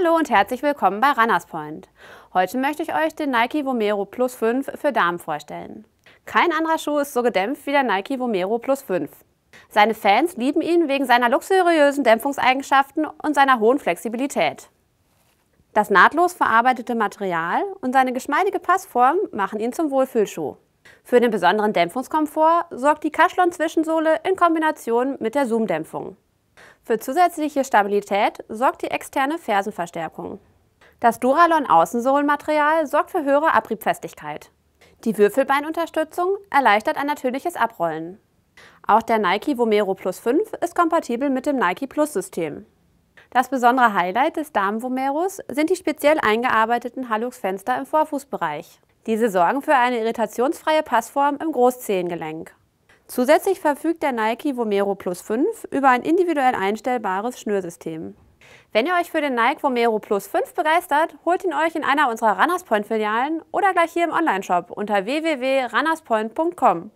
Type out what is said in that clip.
Hallo und herzlich willkommen bei Runners Point. Heute möchte ich euch den Nike Vomero Plus 5 für Damen vorstellen. Kein anderer Schuh ist so gedämpft wie der Nike Vomero Plus 5. Seine Fans lieben ihn wegen seiner luxuriösen Dämpfungseigenschaften und seiner hohen Flexibilität. Das nahtlos verarbeitete Material und seine geschmeidige Passform machen ihn zum Wohlfühlschuh. Für den besonderen Dämpfungskomfort sorgt die Kaschlon-Zwischensohle in Kombination mit der Zoom-Dämpfung. Für zusätzliche Stabilität sorgt die externe Fersenverstärkung. Das Duralon Außensohlenmaterial sorgt für höhere Abriebfestigkeit. Die Würfelbeinunterstützung erleichtert ein natürliches Abrollen. Auch der Nike Vomero Plus 5 ist kompatibel mit dem Nike Plus System. Das besondere Highlight des Damen Vomeros sind die speziell eingearbeiteten halux fenster im Vorfußbereich. Diese sorgen für eine irritationsfreie Passform im Großzehengelenk. Zusätzlich verfügt der Nike Vomero Plus 5 über ein individuell einstellbares Schnürsystem. Wenn ihr euch für den Nike Vomero Plus 5 begeistert, holt ihn euch in einer unserer Runners Point Filialen oder gleich hier im Onlineshop unter www.runnerspoint.com.